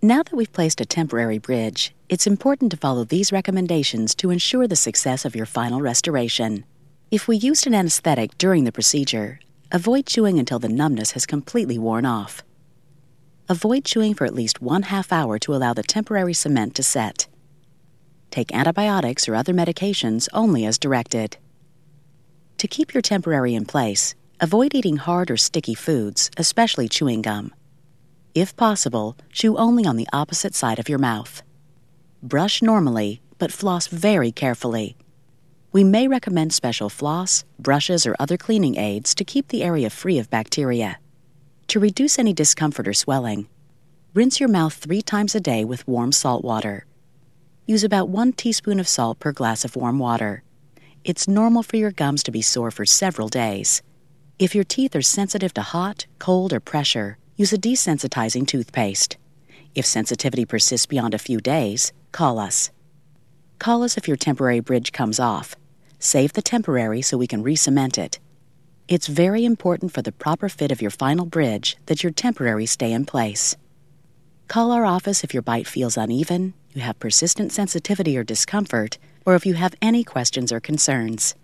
Now that we've placed a temporary bridge, it's important to follow these recommendations to ensure the success of your final restoration. If we used an anesthetic during the procedure, avoid chewing until the numbness has completely worn off. Avoid chewing for at least one half hour to allow the temporary cement to set. Take antibiotics or other medications only as directed. To keep your temporary in place, avoid eating hard or sticky foods, especially chewing gum. If possible, chew only on the opposite side of your mouth. Brush normally, but floss very carefully. We may recommend special floss, brushes, or other cleaning aids to keep the area free of bacteria. To reduce any discomfort or swelling, rinse your mouth three times a day with warm salt water. Use about one teaspoon of salt per glass of warm water. It's normal for your gums to be sore for several days. If your teeth are sensitive to hot, cold, or pressure, use a desensitizing toothpaste. If sensitivity persists beyond a few days, call us. Call us if your temporary bridge comes off. Save the temporary so we can re cement it. It's very important for the proper fit of your final bridge that your temporary stay in place. Call our office if your bite feels uneven, you have persistent sensitivity or discomfort, or if you have any questions or concerns.